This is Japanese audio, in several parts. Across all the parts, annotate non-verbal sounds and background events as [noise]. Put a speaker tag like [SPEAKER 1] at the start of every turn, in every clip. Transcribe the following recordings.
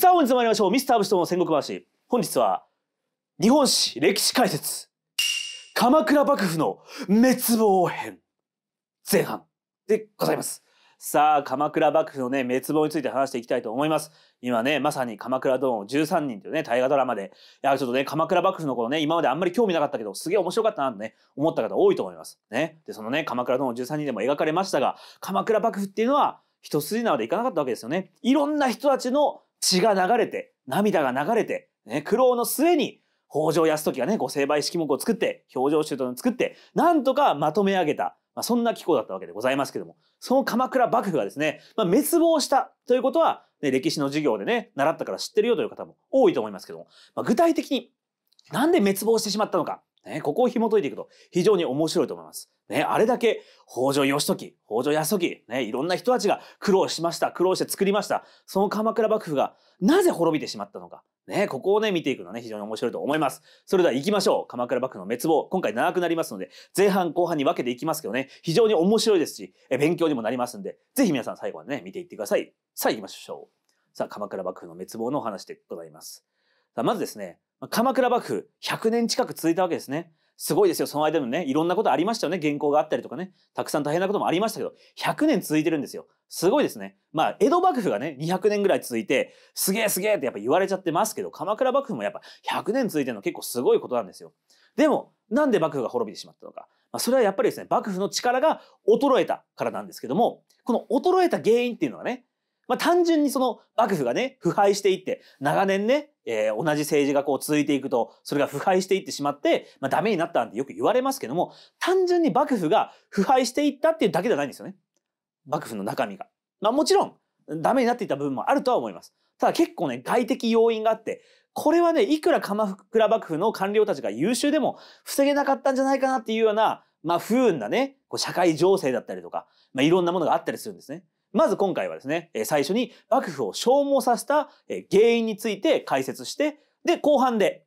[SPEAKER 1] さあ本日参りましょうミスター武士との戦国話本日は日本史歴史解説鎌倉幕府の滅亡編前半でございますさあ鎌倉幕府のね滅亡について話していきたいと思います今ねまさに「鎌倉殿の13人」というね大河ドラマでいやちょっとね鎌倉幕府のことね今まであんまり興味なかったけどすげえ面白かったなとね思った方多いと思いますねでそのね「鎌倉殿の13人」でも描かれましたが鎌倉幕府っていうのは一筋縄でいかなかったわけですよね。いろんな人たちの血が流れて、涙が流れて、ね、苦労の末に、北条泰時がね、成敗式目を作って、表情集団を作って、なんとかまとめ上げた、まあ、そんな機構だったわけでございますけども、その鎌倉幕府がですね、まあ、滅亡したということは、ね、歴史の授業でね、習ったから知ってるよという方も多いと思いますけども、まあ、具体的になんで滅亡してしまったのか、ね、ここを紐解いていくと非常に面白いと思います。ね、あれだけ北条義時、北条泰時、ね、いろんな人たちが苦労しました、苦労して作りました。その鎌倉幕府がなぜ滅びてしまったのか。ね、ここをね、見ていくのはね、非常に面白いと思います。それでは行きましょう。鎌倉幕府の滅亡。今回長くなりますので、前半後半に分けていきますけどね、非常に面白いですし、え勉強にもなりますんで、ぜひ皆さん最後までね、見ていってください。さあ行きましょう。さあ、鎌倉幕府の滅亡のお話でございます。さあ、まずですね、鎌倉幕府100年近く続いたわけですね。すごいですよその間のねいろんなことありましたよね原稿があったりとかねたくさん大変なこともありましたけど100年続いてるんですよすごいですねまあ江戸幕府がね200年ぐらい続いてすげえすげえってやっぱ言われちゃってますけど鎌倉幕府もやっぱ100年続いてるの結構すごいことなんですよでもなんで幕府が滅びてしまったのか、まあ、それはやっぱりですね幕府の力が衰えたからなんですけどもこの衰えた原因っていうのはねまあ、単純にその幕府がね腐敗していって長年ねえー、同じ政治がこう続いていくと、それが腐敗していってしまって、まあダメになったなんてよく言われますけども、単純に幕府が腐敗していったっていうだけじゃないんですよね。幕府の中身が。まあもちろん、ダメになっていた部分もあるとは思います。ただ結構ね、外的要因があって、これはね、いくら鎌倉幕府の官僚たちが優秀でも防げなかったんじゃないかなっていうような、まあ不運なね、こう社会情勢だったりとか、まあいろんなものがあったりするんですね。まず今回はですね、最初に幕府を消耗させた原因について解説して、で、後半で、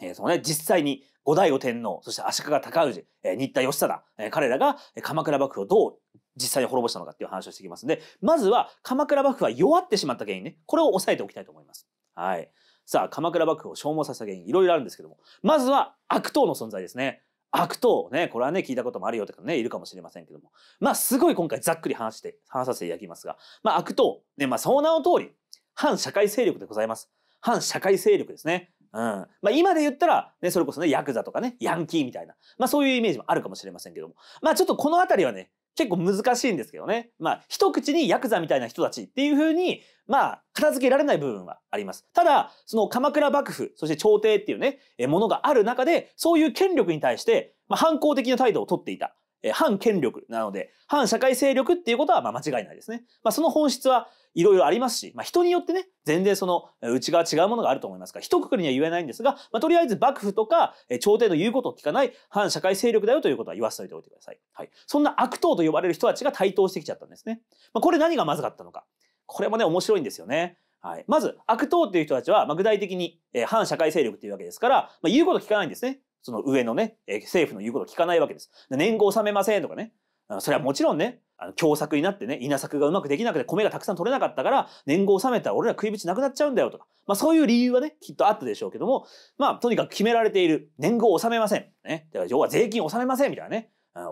[SPEAKER 1] えー、そのね、実際に後醍醐天皇、そして足利尊氏、新田義貞、彼らが鎌倉幕府をどう実際に滅ぼしたのかっていう話をしていきますので、まずは鎌倉幕府は弱ってしまった原因ね、これを押さえておきたいと思います。はい。さあ、鎌倉幕府を消耗させた原因、いろいろあるんですけども、まずは悪党の存在ですね。悪党ね、これはね、聞いたこともあるよとかね、いるかもしれませんけども。まあ、すごい今回ざっくり話して、話させていただきますが、まあ、悪党、ね、まあ、その名の通り、反社会勢力でございます。反社会勢力ですね。うん。まあ、今で言ったら、ね、それこそね、ヤクザとかね、ヤンキーみたいな、まあ、そういうイメージもあるかもしれませんけども。まあ、ちょっとこのあたりはね、結構難しいんですけどね。まあ、一口にヤクザみたいな人たちっていうふうに、まあ、片付けられない部分はあります。ただ、その鎌倉幕府、そして朝廷っていうね、えものがある中で、そういう権力に対して、まあ、反抗的な態度をとっていた。え反権力なので、反社会勢力っていうことはまあ間違いないですね。まあ、その本質はいろいろありますし、まあ、人によってね、全然その内側違うものがあると思いますから、一括りには言えないんですが、まあ、とりあえず幕府とか朝廷の言うことを聞かない反社会勢力だよということは言わせておいてください。はい。そんな悪党と呼ばれる人たちが台頭してきちゃったんですね。まあ、これ何がまずかったのか。これもね面白いんですよね。はい、まず悪党っていう人たちは、まあ、具体的に、えー、反社会勢力っていうわけですから、まあ、言うこと聞かないんですね。その上のね、えー、政府の言うこと聞かないわけです。で年貢納めませんとかね。それはもちろんね、あの共作になってね、稲作がうまくできなくて米がたくさん取れなかったから、年貢納めたら俺ら食い口なくなっちゃうんだよとか、まあそういう理由はね、きっとあったでしょうけども、まあとにかく決められている年貢納めません。ね。だから要は税金納めませんみたいなね。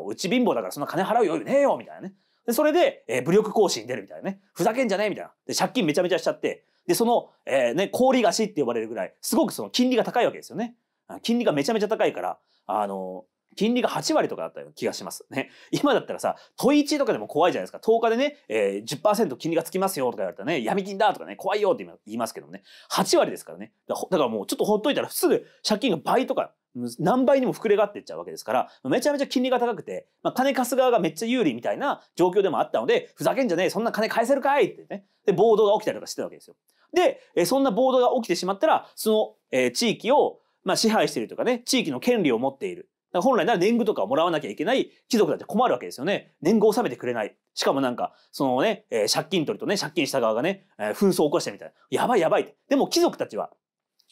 [SPEAKER 1] うち貧乏だからそんな金払う余裕ねえよみたいなね。で、それで、えー、武力行使に出るみたいなね。ふざけんじゃねえみたいな。で、借金めちゃめちゃしちゃって、で、その、えー、ね、氷菓子って呼ばれるぐらい、すごくその金利が高いわけですよね。金利がめちゃめちゃ高いから、あのー、金利が8割とかだったような気がします。ね。[laughs] 今だったらさ、問1とかでも怖いじゃないですか。10日でね、えー、10%金利がつきますよとか言われたらね、闇金だとかね、怖いよって言いますけどもね。8割ですからね。だからもうちょっとほっといたらすぐ借金が倍とか何倍にも膨れ上がっていっちゃうわけですから、めちゃめちゃ金利が高くて、まあ、金貸す側がめっちゃ有利みたいな状況でもあったので、ふざけんじゃねえ、そんな金返せるかいってね。で、暴動が起きたりとかしてたわけですよ。で、そんな暴動が起きてしまったら、その、地域を、まあ、支配しているとかね、地域の権利を持っている。本来なら年貢とかをもらわなきゃいけない貴族だって困るわけですよね。年貢を納めてくれない。しかもなんか、そのね、借金取りとね、借金した側がね、紛争を起こしたみたいな。やばいやばいって。でも貴族たちは、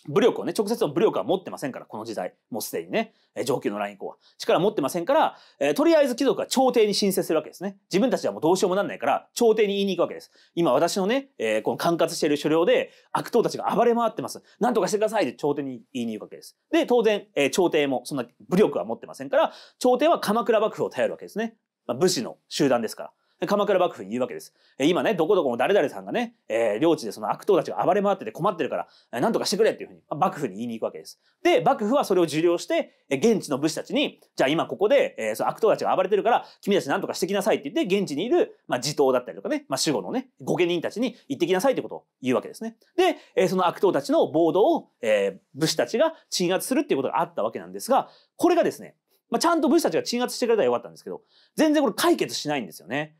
[SPEAKER 1] 武力をね、直接の武力は持ってませんから、この時代。もうすでにね、え上級のライン以降は。力持ってませんから、えー、とりあえず貴族は朝廷に申請するわけですね。自分たちはもうどうしようもなんないから、朝廷に言いに行くわけです。今私のね、えー、この管轄している所領で、悪党たちが暴れ回ってます。なんとかしてくださいって朝廷に言いに行くわけです。で、当然、えー、朝廷もそんな武力は持ってませんから、朝廷は鎌倉幕府を頼るわけですね。まあ、武士の集団ですから。鎌倉幕府に言うわけです。今ね、どこどこの誰々さんがね、えー、領地でその悪党たちが暴れ回ってて困ってるから、えー、なんとかしてくれっていうふうに、幕府に言いに行くわけです。で、幕府はそれを受領して、えー、現地の武士たちに、じゃあ今ここで、えー、その悪党たちが暴れてるから、君たちなんとかしてきなさいって言って、現地にいる、まあ、地頭だったりとかね、まあ、守護のね、御家人たちに行ってきなさいってことを言うわけですね。で、えー、その悪党たちの暴動を、えー、武士たちが鎮圧するっていうことがあったわけなんですが、これがですね、まあ、ちゃんと武士たちが鎮圧してくれたらよかったんですけど、全然これ解決しないんですよね。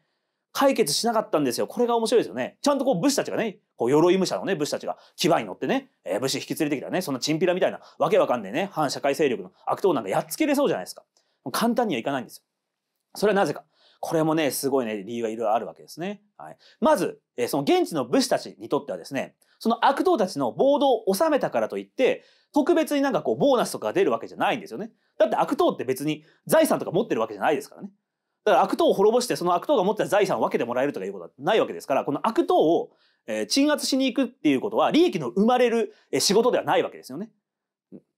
[SPEAKER 1] 解決しなかったんですよ。これが面白いですよね。ちゃんとこう武士たちがね、こう鎧武者のね、武士たちが牙に乗ってね、えー、武士引き連れてきたね、そのチンピラみたいなわけわかんないね、反社会勢力の悪党なんかやっつけれそうじゃないですか。簡単にはいかないんですよ。それはなぜか。これもね、すごいね、理由がいろいろあるわけですね。はい。まず、えー、その現地の武士たちにとってはですね、その悪党たちの暴動を収めたからといって、特別になんかこう、ボーナスとかが出るわけじゃないんですよね。だって悪党って別に財産とか持ってるわけじゃないですからね。だから悪党を滅ぼしてその悪党が持ってた財産を分けてもらえるとかいうことはないわけですからこの悪党を、え鎮圧しに行くっていうことは利益の生まれる、え仕事ではないわけですよね。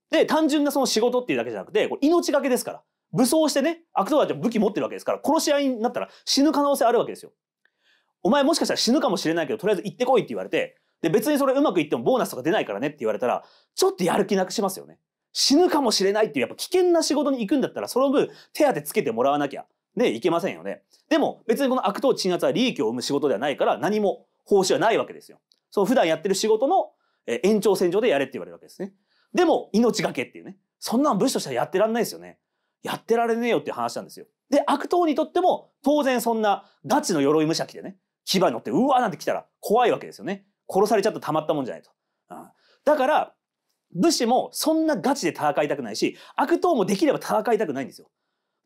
[SPEAKER 1] で単純なその仕事っていうだけじゃなくてこれ命がけですから武装してね悪党だって武器持ってるわけですから殺し合いになったら死ぬ可能性あるわけですよ。お前もしかしたら死ぬかもしれないけどとりあえず行ってこいって言われてで別にそれうまくいってもボーナスとか出ないからねって言われたらちょっとやる気なくしますよね。死ぬかもしれないっていうやっぱ危険な仕事に行くんだったらその分手当つけてもらわなきゃでいけませんよね。でも別にこの悪党鎮圧は利益を生む仕事ではないから何も報酬はないわけですよ。その普段やってる仕事の延長線上でやれって言われるわけですね。でも命がけっていうね。そんなん武士としてはやってらんないですよね。やってられねえよっていう話なんですよ。で、悪党にとっても当然そんなガチの鎧武者来てね、牙に乗ってうわーなんて来たら怖いわけですよね。殺されちゃったたまったもんじゃないと。うん、だから武士もそんなガチで戦いたくないし悪党もできれば戦いたくないんですよ。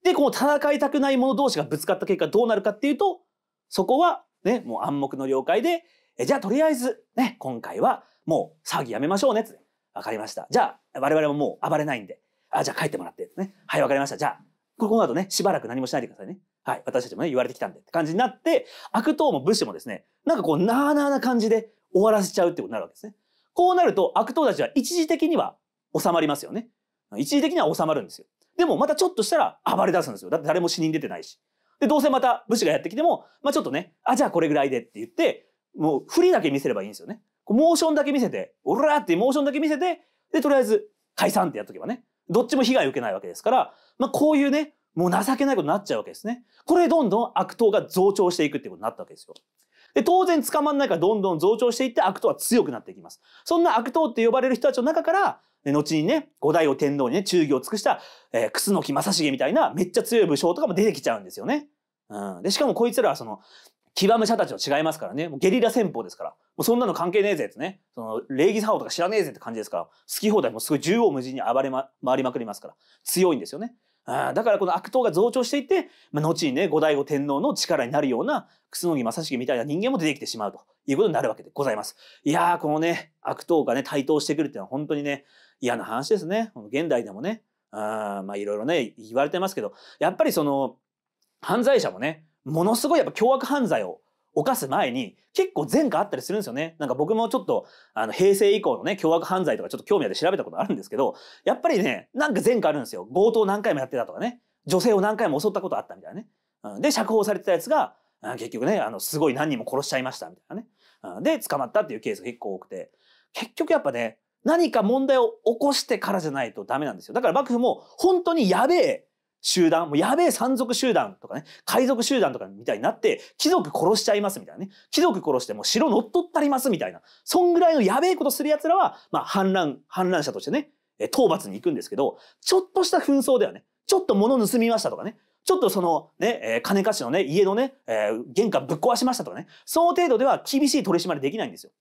[SPEAKER 1] で、この戦いたくない者同士がぶつかった結果どうなるかっていうと、そこはね、もう暗黙の了解で、えじゃあとりあえず、ね、今回はもう騒ぎやめましょうねつって。わかりました。じゃあ、我々ももう暴れないんで。あ、じゃあ帰ってもらって。ね。はい、わかりました。じゃあ、この後ね、しばらく何もしないでくださいね。はい、私たちもね、言われてきたんでって感じになって、悪党も武士もですね、なんかこう、なあなあな感じで終わらせちゃうってことになるわけですね。こうなると、悪党たちは一時的には収まりますよね。一時的には収まるんですよ。でもまたちょっとしたら暴れ出すんですよ。だって誰も死人出てないし。で、どうせまた武士がやってきても、まあちょっとね、あ、じゃあこれぐらいでって言って、もう振りだけ見せればいいんですよね。こうモーションだけ見せて、オラーってモーションだけ見せて、で、とりあえず解散ってやっとけばね、どっちも被害を受けないわけですから、まあこういうね、もう情けないことになっちゃうわけですね。これどんどん悪党が増長していくってことになったわけですよ。で、当然捕まんないからどんどん増長していって悪党は強くなっていきます。そんな悪党って呼ばれる人たちの中から、で、後にね、五代を天皇にね、忠義を尽くした、えー、楠木正成みたいな、めっちゃ強い武将とかも出てきちゃうんですよね。うん。で、しかもこいつらはその、騎馬武者たちと違いますからね。もうゲリラ戦法ですから。もうそんなの関係ねえぜってね。その、礼儀作法とか知らねえぜって感じですから、好き放題もすごい縦横無尽に暴れま、回りまくりますから、強いんですよね。あだからこの悪党が増長していって、まあ、後にね、後醍醐天皇の力になるような、楠木正成みたいな人間も出てきてしまうということになるわけでございます。いやー、このね、悪党がね、台頭してくるっていうのは本当にね、嫌な話ですね。現代でもね。あまあいろいろね、言われてますけど、やっぱりその、犯罪者もね、ものすごいやっぱ凶悪犯罪を犯す前に結構前科あったりするんですよね。なんか僕もちょっとあの平成以降のね、凶悪犯罪とかちょっと興味あって調べたことあるんですけど、やっぱりね、なんか前科あるんですよ。強盗何回もやってたとかね、女性を何回も襲ったことあったみたいなね。うん、で、釈放されてたやつが、結局ね、あの、すごい何人も殺しちゃいましたみたいなね。うん、で、捕まったっていうケースが結構多くて、結局やっぱね、何か問題を起こしてからじゃないとダメなんですよ。だから幕府も本当にやべえ集団、もうやべえ山賊集団とかね、海賊集団とかみたいになって、貴族殺しちゃいますみたいなね。貴族殺してもう城乗っ取ったりますみたいな。そんぐらいのやべえことする奴らは、まあ反乱、反乱者としてね、討伐に行くんですけど、ちょっとした紛争ではね、ちょっと物盗みましたとかね、ちょっとそのね、え金貸しのね、家のね、えー、玄関ぶっ壊しましたとかね、その程度では厳しい取り締まりできないんですよ。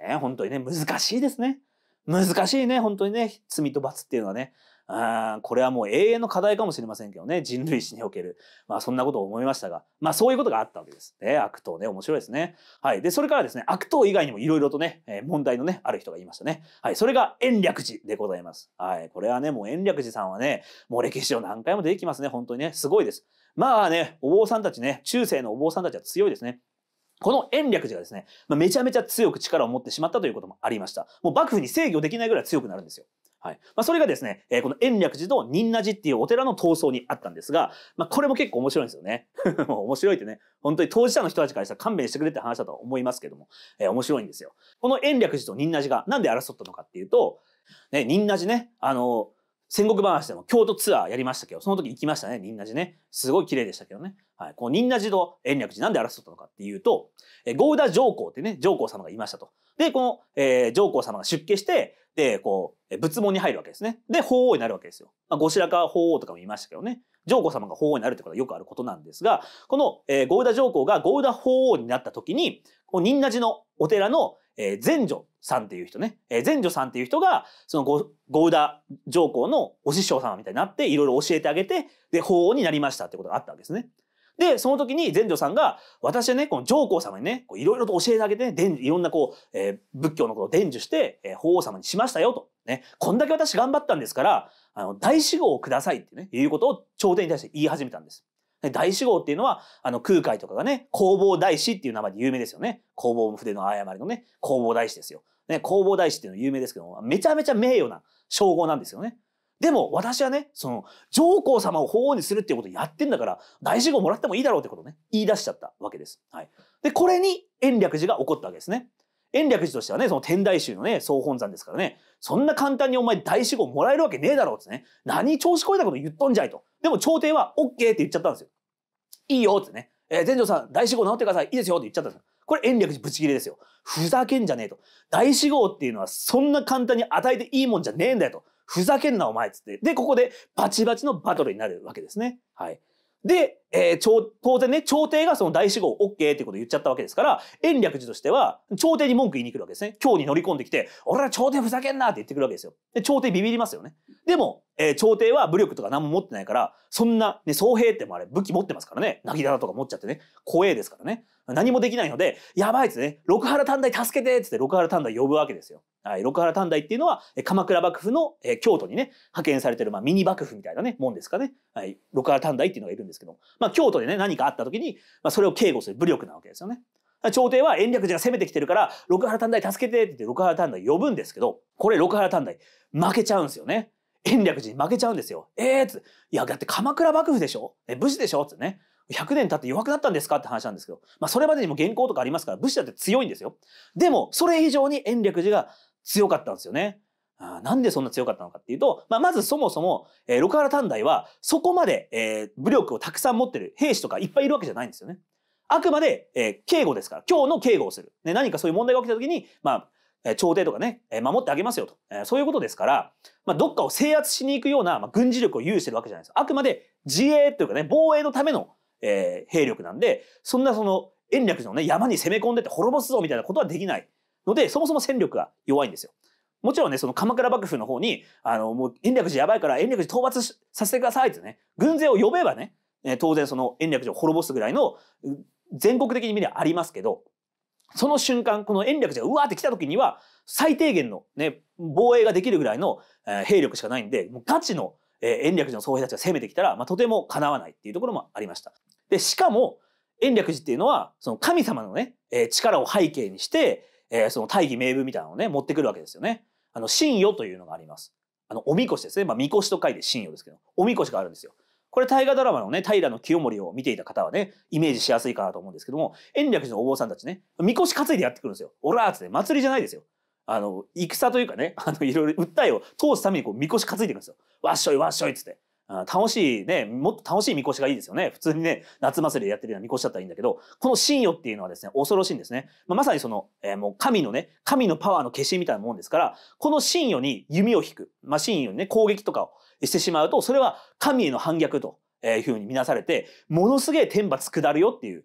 [SPEAKER 1] えー、本当にね、難しいですね。難しいね、本当にね、罪と罰っていうのはね。あこれはもう永遠の課題かもしれませんけどね、人類史における。まあそんなことを思いましたが、まあそういうことがあったわけです。ね、悪党ね、面白いですね。はい。で、それからですね、悪党以外にもいろいろとね、え問題のね、ある人がいましたね。はい。それが延暦寺でございます。はい。これはね、もう延暦寺さんはね、もう歴史上何回もできますね、本当にね。すごいです。まあね、お坊さんたちね、中世のお坊さんたちは強いですね。この延暦寺がですね、まあ、めちゃめちゃ強く力を持ってしまったということもありました。もう幕府に制御できないぐらい強くなるんですよ。はい。まあ、それがですね、えー、この延暦寺と仁和寺っていうお寺の闘争にあったんですが、まあ、これも結構面白いんですよね。[laughs] 面白いってね、本当に当事者の人たちからしたら勘弁してくれって話だと思いますけども、えー、面白いんですよ。この延暦寺と仁和寺がなんで争ったのかっていうと、ね、仁和寺ね、あのー戦国話でも京都ツアーやりましたけど、その時行きましたね、仁和寺ね。すごい綺麗でしたけどね。はい。この仁和寺と延暦寺なんで争ったのかっていうと、えー、ゴーダ上皇ってね、上皇様がいましたと。で、この、えー、上皇様が出家して、で、こう、仏門に入るわけですね。で、法皇になるわけですよ。まあ、後白河法皇とかも言いましたけどね。上皇様が法皇になるってことはよくあることなんですが、この、えー、ゴーダ上皇がゴーダ法皇になった時に、この仁和寺のお寺の、えー、前女さんっていう人ね、えー、前女さんっていう人が、そのゴゴウダ上皇のお師匠様みたいになって、いろいろ教えてあげて、で、法王になりましたってことがあったわけですね。で、その時に前女さんが、私はね、この上皇様にね、いろいろと教えてあげて、ね、いろんなこう、えー、仏教のことを伝授して、えー、法王様にしましたよと。ね、こんだけ私頑張ったんですから、あの、大志望をくださいってね、いうことを朝廷に対して言い始めたんです。大志号っていうのは、あの、空海とかがね、弘法大師っていう名前で有名ですよね。弘法筆の誤りのね、弘法大師ですよ。ね、弘法大師っていうの有名ですけども、めちゃめちゃ名誉な称号なんですよね。でも私はね、その、上皇様を法王にするっていうことをやってんだから、大志号もらってもいいだろうってことをね、言い出しちゃったわけです。はい。で、これに延暦寺が起こったわけですね。延暦寺としてはね、その天台宗のね、総本山ですからね、そんな簡単にお前大志号もらえるわけねえだろうってね、何調子こいたこと言っとんじゃいと。でも朝廷は OK って言っちゃったんですよ。いいよってね、えー、全城さん、大志号直ってください、いいですよって言っちゃったこれ、延暦寺ブチ切れですよ。ふざけんじゃねえと。大志号っていうのは、そんな簡単に与えていいもんじゃねえんだよと。ふざけんな、お前っつって。で、ここで、バチバチのバトルになるわけですね。はい。で、えー、当然ね、朝廷がその大志望 OK ってことを言っちゃったわけですから、延暦寺としては、朝廷に文句言いに来るわけですね。今日に乗り込んできて、俺は朝廷ふざけんなって言ってくるわけですよ。で、朝廷ビビりますよね。でも、えー、朝廷は武力とか何も持ってないから、そんな、ね、総兵ってもあれ武器持ってますからね。なぎだとか持っちゃってね。怖えですからね。何もできないので、やばいっつってね、六原短大助けてっつって六原短大呼ぶわけですよ。はい、六原短大っていうのは、鎌倉幕府のえ京都にね、派遣されてる、まあ、ミニ幕府みたいなね、もんですかね。はい。六原短大っていうのがいるんですけどまあ、京都でね、何かあった時に、まあ、それを警護する武力なわけですよね。朝廷は延暦寺が攻めてきてるから、六原短大助けてって言って六原短大呼ぶんですけど、これ六原短大負けちゃうんですよね。延暦寺に負けちゃうんですよ。ええー、ついや、だって鎌倉幕府でしょえ、武士でしょつってね。100年経って弱くなったんですかって話なんですけど、まあそれまでにも原稿とかありますから武士だって強いんですよ。でも、それ以上に延暦寺が強かったんですよね。なんでそんな強かったのかっていうと、まあ、まずそもそも、えー、六原短大はそこまで、えー、武力をたくさん持ってる兵士とかいっぱいいるわけじゃないんですよね。あくまで、えー、警護ですから、今日の警護をする。ね、何かそういう問題が起きた時に、まあ、朝廷とかね、守ってあげますよと。えそういうことですから、まあ、どっかを制圧しに行くような、まあ、軍事力を有してるわけじゃないです。あくまで自衛というかね、防衛のための、え兵力なんで、そんなその、延暦寺のね、山に攻め込んでって滅ぼすぞみたいなことはできない。ので、そもそも戦力が弱いんですよ。もちろんね、その鎌倉幕府の方に、あの、もう延暦寺やばいから延暦寺討伐させてくださいってね、軍勢を呼べばね、え当然その延暦寺を滅ぼすぐらいの全国的に見ればありますけど、その瞬間、この延暦寺がうわーって来た時には、最低限のね、防衛ができるぐらいの、え兵力しかないんで、もうガチの、え延暦寺の総兵たちが攻めてきたら、まあ、とても叶わないっていうところもありました。で、しかも、延暦寺っていうのは、その神様のね、え力を背景にして、えー、その大義名分みたいなのをね、持ってくるわけですよね。あの、信与というのがあります。あの、おみこしですね。まあ、みこしと書いて信与ですけど、おみこしがあるんですよ。これ大河ドラマのね、平清盛を見ていた方はね、イメージしやすいかなと思うんですけども、延暦寺のお坊さんたちね、みこし担いでやってくるんですよ。オラーつって祭りじゃないですよ。あの、戦というかね、あの、いろいろ訴えを通すためにこう、みこし担いでいくんですよ。わっしょいわっしょいっつって。楽しいね、もっと楽しいみこしがいいですよね。普通にね、夏祭りでやってるようなみこしだったらいいんだけど、この神よっていうのはですね、恐ろしいんですね。まあ、まさにその、えー、もう神のね、神のパワーの化身みたいなもんですから、この神よに弓を引く。まあ、神よにね、攻撃とかをしてしまうと、それは神への反逆というふうに見なされて、ものすげえ天罰下るよっていう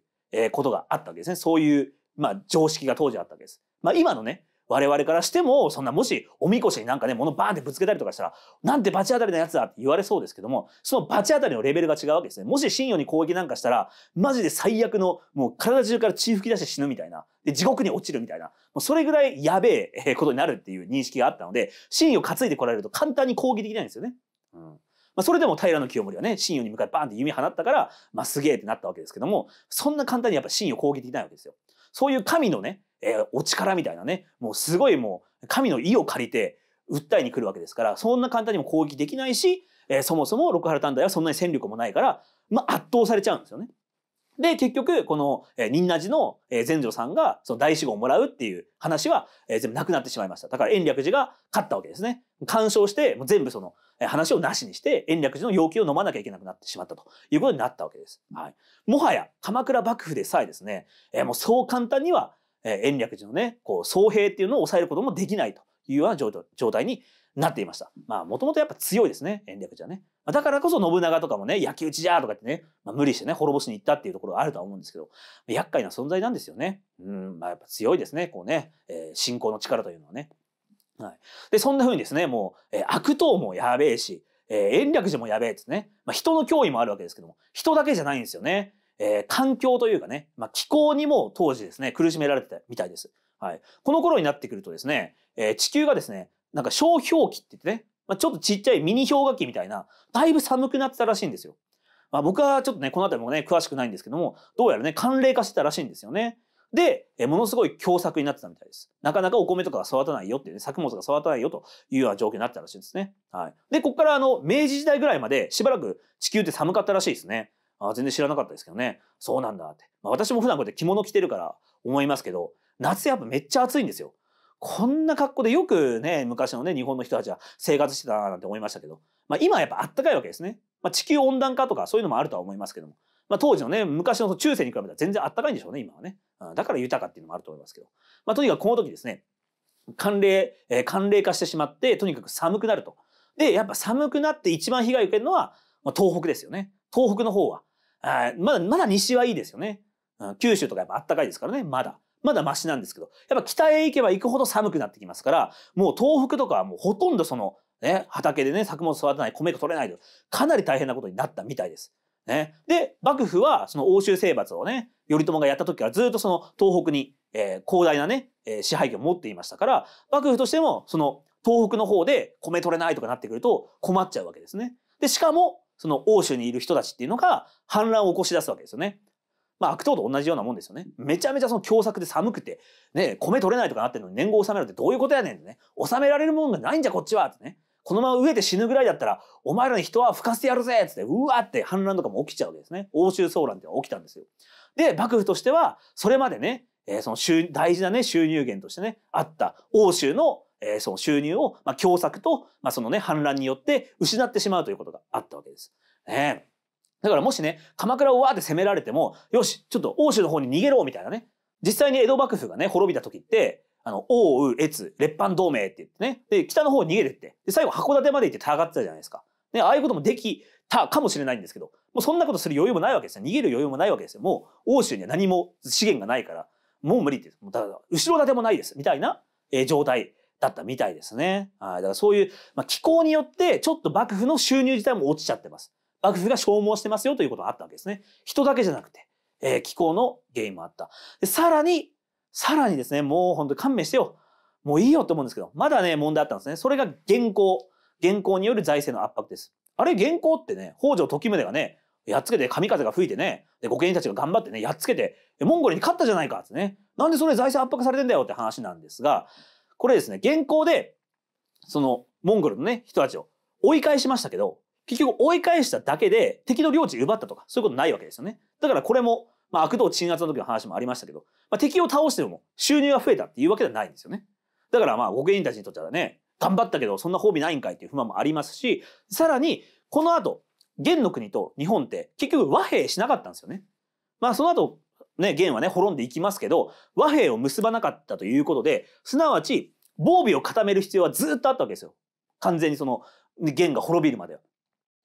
[SPEAKER 1] ことがあったわけですね。そういう、まあ、常識が当時あったわけです。まあ、今のね、我々からしても、そんなもしおみこしになんかね、物バーンってぶつけたりとかしたら、なんて罰当たりなやつだって言われそうですけども、その罰当たりのレベルが違うわけですね。もし神夜に攻撃なんかしたら、マジで最悪の、もう体中から血吹き出して死ぬみたいな。で、地獄に落ちるみたいな。もうそれぐらいやべえことになるっていう認識があったので、神意を担いでこられると簡単に攻撃できないんですよね。うん。まあ、それでも平清盛はね、神意に向かってバーンって弓放ったから、まあ、すげえってなったわけですけども、そんな簡単にやっぱ神意を攻撃できないわけですよ。そういう神のね、えー、お力みたいなね、もうすごいもう神の意を借りて訴えに来るわけですから、そんな簡単にも攻撃できないし、えー、そもそも六原短大はそんなに戦力もないから、まあ、圧倒されちゃうんですよね。で、結局、この、え仁和寺の、えー、女さんが、その大志望をもらうっていう話は、え全部なくなってしまいました。だから、延暦寺が勝ったわけですね。干渉して、もう全部その、え話をなしにして、延暦寺の要求を飲まなきゃいけなくなってしまったということになったわけです。はい。もはや、鎌倉幕府でさえですね、えもうそう簡単には、え延暦寺のねこう僧兵っていうのを抑えることもできないというような状態になっていました。まあもともとやっぱ強いですね延暦寺はね。だからこそ信長とかもね焼き討ちじゃとかってね、まあ、無理してね滅ぼしに行ったっていうところがあるとは思うんですけど厄介な存在なんですよね。うんまあ、やっぱ強いですねこうね、えー、信仰の力というのはね。はい、でそんな風にですねもう、えー、悪党もやべえし、えー、延暦寺もやべえですね、まあ、人の脅威もあるわけですけども人だけじゃないんですよね。えー、環境というかね、まあ、気候にも当時ですね、苦しめられてたみたいです。はい。この頃になってくるとですね、えー、地球がですね、なんか小氷期って言ってね、まあ、ちょっとちっちゃいミニ氷河期みたいな、だいぶ寒くなってたらしいんですよ。まあ、僕はちょっとね、この辺りもね、詳しくないんですけども、どうやらね、寒冷化してたらしいんですよね。で、えものすごい凶作になってたみたいです。なかなかお米とかが育たないよっていうね、作物が育たないよというような状況になってたらしいんですね。はい。で、こっからあの、明治時代ぐらいまでしばらく地球って寒かったらしいですね。あ全然知らなかったですけどね。そうなんだって。まあ、私も普段こうやって着物着てるから思いますけど、夏やっぱめっちゃ暑いんですよ。こんな格好でよくね、昔のね、日本の人たちは生活してたななんて思いましたけど、まあ今はやっぱあったかいわけですね。まあ地球温暖化とかそういうのもあるとは思いますけども、まあ当時のね、昔の中世に比べたら全然あったかいんでしょうね、今はね。だから豊かっていうのもあると思いますけど。まあとにかくこの時ですね、寒冷、えー、寒冷化してしまって、とにかく寒くなると。で、やっぱ寒くなって一番被害を受けるのは、まあ、東北ですよね。東北の方はあまだ、まだ西はいいですよね。うん、九州とかやっぱ暖かいですからね、まだ。まだマシなんですけど、やっぱ北へ行けば行くほど寒くなってきますから、もう東北とかはもうほとんどその、ね、畑でね、作物育てない、米が取れないと、かなり大変なことになったみたいです。ね。で、幕府はその欧州征伐をね、頼朝がやった時からずっとその東北に、えー、広大なね、えー、支配権を持っていましたから、幕府としてもその東北の方で米取れないとかなってくると困っちゃうわけですね。で、しかも、その欧州にいる人たちっていうのが反乱を起こし出すわけですよね。まあ悪党と同じようなもんですよね。めちゃめちゃその凶作で寒くて、ね、米取れないとかなってるのに年号を納めるってどういうことやねんってね。納められるもんがないんじゃこっちはってね。このまま飢えて死ぬぐらいだったら、お前らに人は吹かせてやるぜっつって、うわって反乱とかも起きちゃうわけですね。欧州騒乱って起きたんですよ。で、幕府としては、それまでね、えー、その大事なね、収入源としてね、あった欧州のえー、その収入を、まあ、作と、まあ、そのね、反乱によって失ってしまうということがあったわけです。ねだからもしね、鎌倉をわーって攻められても、よし、ちょっと欧州の方に逃げろみたいなね。実際に江戸幕府がね、滅びた時って、あの、奥羽、越、列藩同盟って言ってね。で、北の方に逃げてって。で、最後函館まで行って戦がってたじゃないですか。ね、ああいうこともできたかもしれないんですけど、もうそんなことする余裕もないわけですよ。逃げる余裕もないわけですよ。もう、欧州には何も資源がないから、もう無理って。だから、後ろ盾もないです。みたいな、えー、状態だったみたいですね。はい。だからそういう、まあ、気候によって、ちょっと幕府の収入自体も落ちちゃってます。幕府が消耗してますよということがあったわけですね。人だけじゃなくて、えー、気候の原因もあった。で、さらに、さらにですね、もう本当に勘弁してよ。もういいよって思うんですけど、まだね、問題あったんですね。それが現行。現行による財政の圧迫です。あれ、現行ってね、北条時宗がね、やっつけて神風が吹いてね、で、御家人たちが頑張ってね、やっつけて、モンゴルに勝ったじゃないかってね。なんでそれ財政圧迫されてんだよって話なんですが、これですね、現行で、その、モンゴルのね、人たちを追い返しましたけど、結局追い返しただけで敵の領地奪ったとか、そういうことないわけですよね。だからこれも、まあ、悪党鎮圧の時の話もありましたけど、まあ、敵を倒しても収入が増えたっていうわけではないんですよね。だからまあ、国民たちにとってはね、頑張ったけどそんな褒美ないんかいっていう不満もありますし、さらに、この後、元の国と日本って結局和平しなかったんですよね。まあ、その後、ね、元はね、滅んでいきますけど、和平を結ばなかったということで、すなわち、防備を固める必要はずっとあったわけですよ。完全にその、元が滅びるまでは。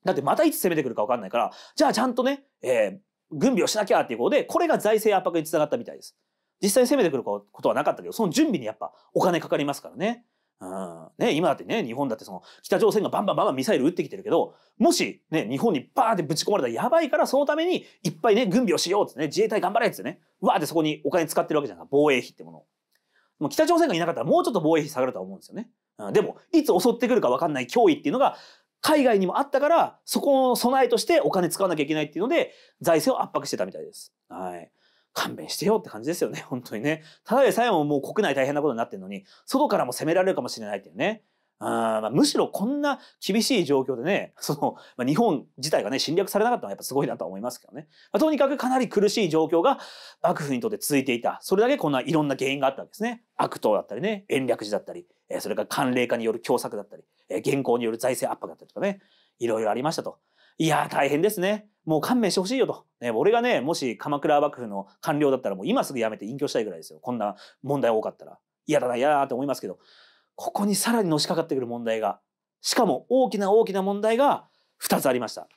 [SPEAKER 1] だってまたいつ攻めてくるか分かんないから、じゃあちゃんとね、えー、軍備をしなきゃっていうことで、これが財政圧迫につながったみたいです。実際に攻めてくることはなかったけど、その準備にやっぱお金かかりますからね。うんね、今だってね日本だってその北朝鮮がバンバンバンバンミサイル撃ってきてるけどもし、ね、日本にバーってぶち込まれたらやばいからそのためにいっぱいね軍備をしようってね自衛隊頑張れってねわーってそこにお金使ってるわけじゃない防衛費ってものも北朝鮮がいなかったらもうちょっと防衛費下がるとは思うんですよね、うん、でもいつ襲ってくるか分かんない脅威っていうのが海外にもあったからそこの備えとしてお金使わなきゃいけないっていうので財政を圧迫してたみたいです。はい勘弁してよって感じですよね、[laughs] 本当にね。ただでさえももう国内大変なことになってるのに、外からも攻められるかもしれないっていうね。あまあ、むしろこんな厳しい状況でね、[laughs] その、まあ、日本自体がね、侵略されなかったのはやっぱすごいなとは思いますけどね。まあ、とにかくかなり苦しい状況が幕府にとって続いていた。それだけこんないろんな原因があったわけですね。悪党だったりね、延暦寺だったり、えー、それから寒冷化による凶作だったり、えー、現行による財政圧迫だったりとかね、いろいろありましたと。いやー大変ですね。もう勘弁してほしいよと。ね、俺がね、もし鎌倉幕府の官僚だったらもう今すぐ辞めて隠居したいぐらいですよ。こんな問題多かったら。嫌だな、嫌だなって思いますけど、ここにさらにのしかかってくる問題が、しかも大きな大きな問題が2つありました。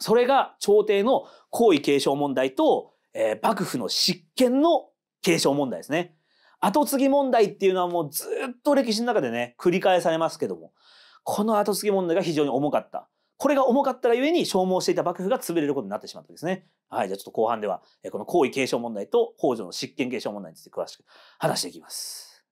[SPEAKER 1] それが朝廷の皇位継承問題と、えー、幕府の執権の継承問題ですね。後継ぎ問題っていうのはもうずっと歴史の中でね、繰り返されますけども、この後継ぎ問題が非常に重かった。これが重かったがゆえに消耗していた幕府が潰れることになってしまったんですね。はい、じゃあちょっと後半では、この皇位継承問題と北条の執権継承問題について詳しく話していきます。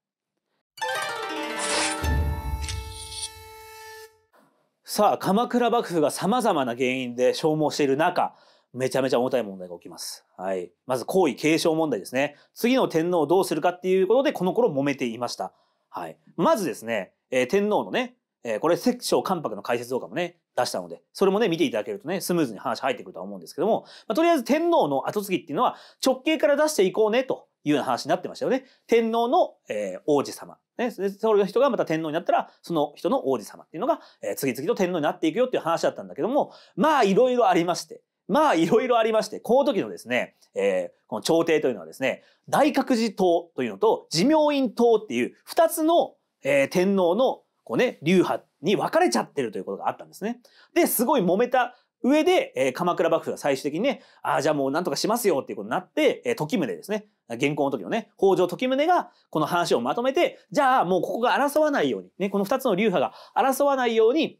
[SPEAKER 1] さあ、鎌倉幕府が様々な原因で消耗している中、めちゃめちゃ重たい問題が起きます。はい。まず、皇位継承問題ですね。次の天皇をどうするかっていうことで、この頃揉めていました。はい。まずですね、えー、天皇のね、えー、これ、摂政関白の解説動画もね、出したので、それもね、見ていただけるとね、スムーズに話入ってくるとは思うんですけども、まあ、とりあえず天皇の後継ぎっていうのは直系から出していこうねというような話になってましたよね。天皇の、えー、王子様。ね、それの人がまた天皇になったら、その人の王子様っていうのが、えー、次々と天皇になっていくよっていう話だったんだけども、まあいろいろありまして、まあいろいろありまして、この時のですね、えー、この朝廷というのはですね、大覚寺党というのと、寺明院党っていう二つの、えー、天皇のこうね、流派に分かれちゃってるということがあったんですね。で、すごい揉めた上で、えー、鎌倉幕府が最終的にね、ああ、じゃあもうなんとかしますよっていうことになって、えー、時宗ですね。現行の時のね、北条時宗がこの話をまとめて、じゃあもうここが争わないように、ね、この二つの流派が争わないように、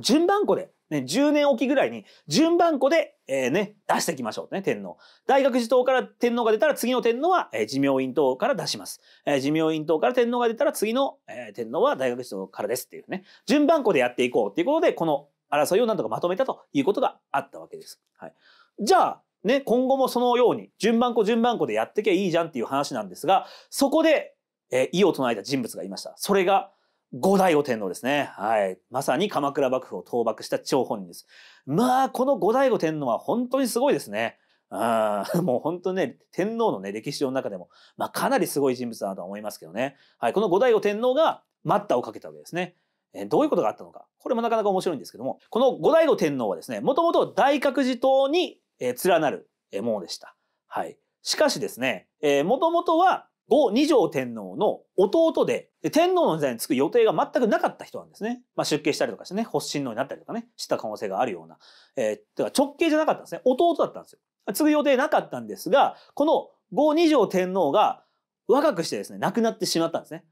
[SPEAKER 1] 順番こでね、10年おきぐらいに順番子で、えー、ね、出していきましょうね、天皇。大学寺党から天皇が出たら次の天皇は、えー、寿命院党から出します。えー、寿命院党から天皇が出たら次の、えー、天皇は大学寺党からですっていうね、順番子でやっていこうっていうことで、この争いをなんとかまとめたということがあったわけです。はい。じゃあ、ね、今後もそのように順番子順番子でやってけばいいじゃんっていう話なんですが、そこで、えー、異を唱えた人物がいました。それが、五代醐天皇ですね。はい。まさに鎌倉幕府を倒幕した張本人です。まあ、この五代醐天皇は本当にすごいですね。あ [laughs] もう本当にね、天皇のね、歴史上の中でも、まあ、かなりすごい人物だなとは思いますけどね。はい。この五代醐天皇が待ったをかけたわけですね。えどういうことがあったのか。これもなかなか面白いんですけども、この五代醐天皇はですね、もともと大覚寺島に、え連なるえものでした。はい。しかしですね、えー、もともとは五二条天皇の弟で、天皇の時代につく予定が全くなかった人なんですね。まあ、出家したりとかしてね、発信のになったりとかね、した可能性があるような。えー、だから直系じゃなかったんですね。弟だったんですよ。継ぐ予定なかったんですが、この五二条天皇が若くしてですね、亡くなってしまったんですね。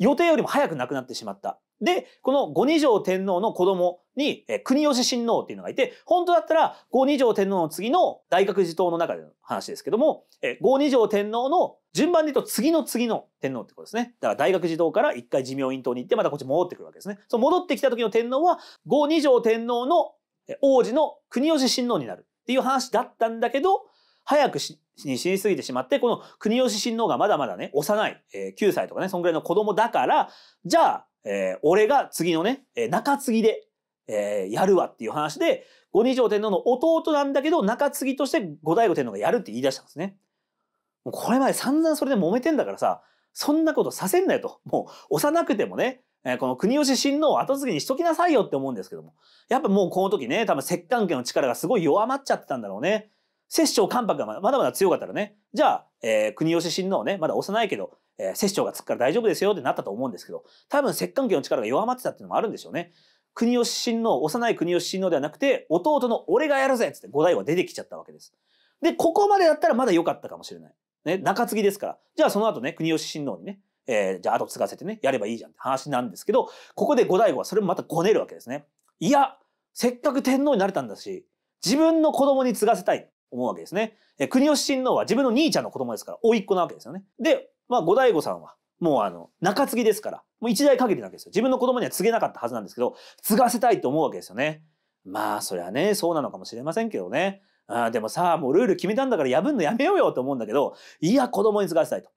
[SPEAKER 1] 予定よりも早く亡くなってしまった。で、この五二条天皇の子供に、え国吉親王っていうのがいて、本当だったら五二条天皇の次の大学寺統の中での話ですけども、え五二条天皇の順番で言うと次の次の天皇ってことですね。だから大学児童から一回寿命院統に行ってまたこっち戻ってくるわけですね。その戻ってきた時の天皇は五二条天皇の王子の国吉親王になるっていう話だったんだけど、早くしに死にすぎてしまって、この国吉親王がまだまだね、幼い、えー、9歳とかね、そんぐらいの子供だから、じゃあ、えー、俺が次のね、えー、中継ぎで、えー、やるわっていう話で、五二条天皇の弟なんだけど、中継ぎとして五醍醐天皇がやるって言い出したんですね。もうこれまで散々それで揉めてんだからさ、そんなことさせんなよと。もう幼くてもね、えー、この国吉親王を後継ぎにしときなさいよって思うんですけども。やっぱもうこの時ね、多分摂関家の力がすごい弱まっちゃってたんだろうね。摂政関白がまだまだ強かったらね、じゃあ、えー、国吉親王ね、まだ幼いけど、えー、摂政がつくから大丈夫ですよってなったと思うんですけど、多分摂関家の力が弱まってたっていうのもあるんでしょうね。国吉親王、幼い国吉親王ではなくて、弟の俺がやるぜっつって五代は出てきちゃったわけです。で、ここまでだったらまだ良かったかもしれない。ね、中継ぎですから。じゃあその後ね、国吉親王にね、えー、じゃあ後継がせてね、やればいいじゃんって話なんですけど、ここで五代醐はそれもまたごねるわけですね。いや、せっかく天皇になれたんだし、自分の子供に継がせたい。思うわけですね。え国吉親王は自分の兄ちゃんの子供ですから、甥っ子なわけですよね。で、まあ、後醍醐さんは、もうあの、中継ぎですから、もう一代限りなわけですよ。自分の子供には告げなかったはずなんですけど、継がせたいと思うわけですよね。まあ、そりゃね、そうなのかもしれませんけどね。あでもさ、もうルール決めたんだから破んのやめようよと思うんだけど、いや、子供に継がせたいと。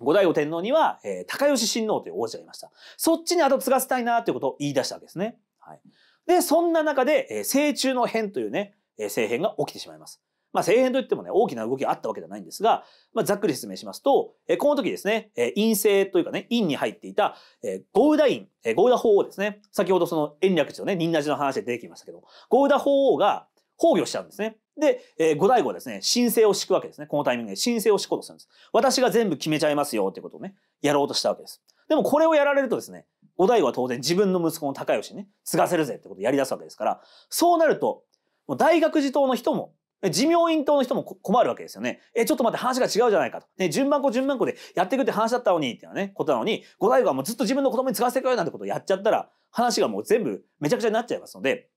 [SPEAKER 1] 後醍醐天皇には、えー、高吉親王という王子がいました。そっちに後継がせたいなということを言い出したわけですね。はい。で、そんな中で、えー、成虫の変というね、えー、政変が起きてしまいます。まあ、政変といってもね、大きな動きがあったわけじゃないんですが、まあ、ざっくり説明しますと、えこの時ですね、え陰性というかね、陰に入っていた、えゴウダ院、えゴウダ法王ですね、先ほどその延暦寺のね、仁和寺の話で出てきましたけど、ゴウダ法王が崩御しちゃうんですね。で、えー、五大はですね、申請を敷くわけですね。このタイミングで申請を敷こうとするんです。私が全部決めちゃいますよってことをね、やろうとしたわけです。でもこれをやられるとですね、後醍醐は当然自分の息子の高吉にね、継がせるぜってことをやり出すわけですから、そうなると、もう大学寺党の人も自明院党の人も困るわけですよね。え、ちょっと待って話が違うじゃないかと。ね、順番こ順番こでやっていくって話だったのに、っていうね、ことなのに、後醍醐はもうずっと自分の子供に継がせてくれなんてことをやっちゃったら、話がもう全部めちゃくちゃになっちゃいますので、